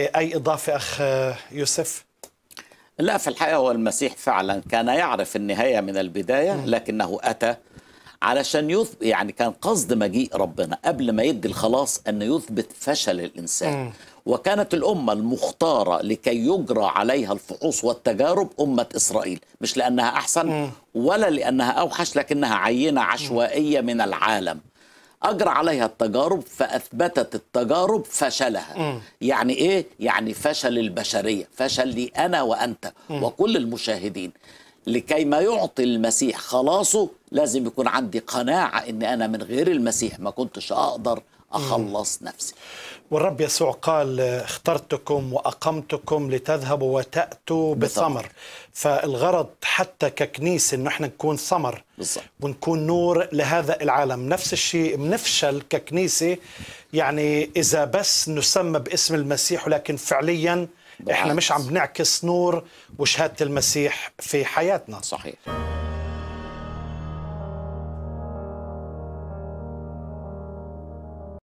أي إضافة أخ يوسف؟ لا في الحقيقة هو المسيح فعلا كان يعرف النهاية من البداية لكنه أتى علشان يثبت يعني كان قصد مجيء ربنا قبل ما يدي الخلاص أن يثبت فشل الإنسان وكانت الأمة المختارة لكي يجرى عليها الفحوص والتجارب أمة إسرائيل مش لأنها أحسن ولا لأنها أوحش لكنها عينة عشوائية من العالم أجرى عليها التجارب فأثبتت التجارب فشلها م. يعني إيه؟ يعني فشل البشرية فشل لي أنا وأنت م. وكل المشاهدين لكي ما يعطي المسيح خلاصه لازم يكون عندي قناعة أن أنا من غير المسيح ما كنتش أقدر أخلص نفسي والرب يسوع قال اخترتكم وأقمتكم لتذهبوا وتأتوا بثمر فالغرض حتى ككنيسة أنه احنا نكون ثمر ونكون نور لهذا العالم نفس الشيء بنفشل ككنيسة يعني إذا بس نسمى باسم المسيح ولكن فعليا بالعكس. احنا مش عم بنعكس نور وشهادة المسيح في حياتنا صحيح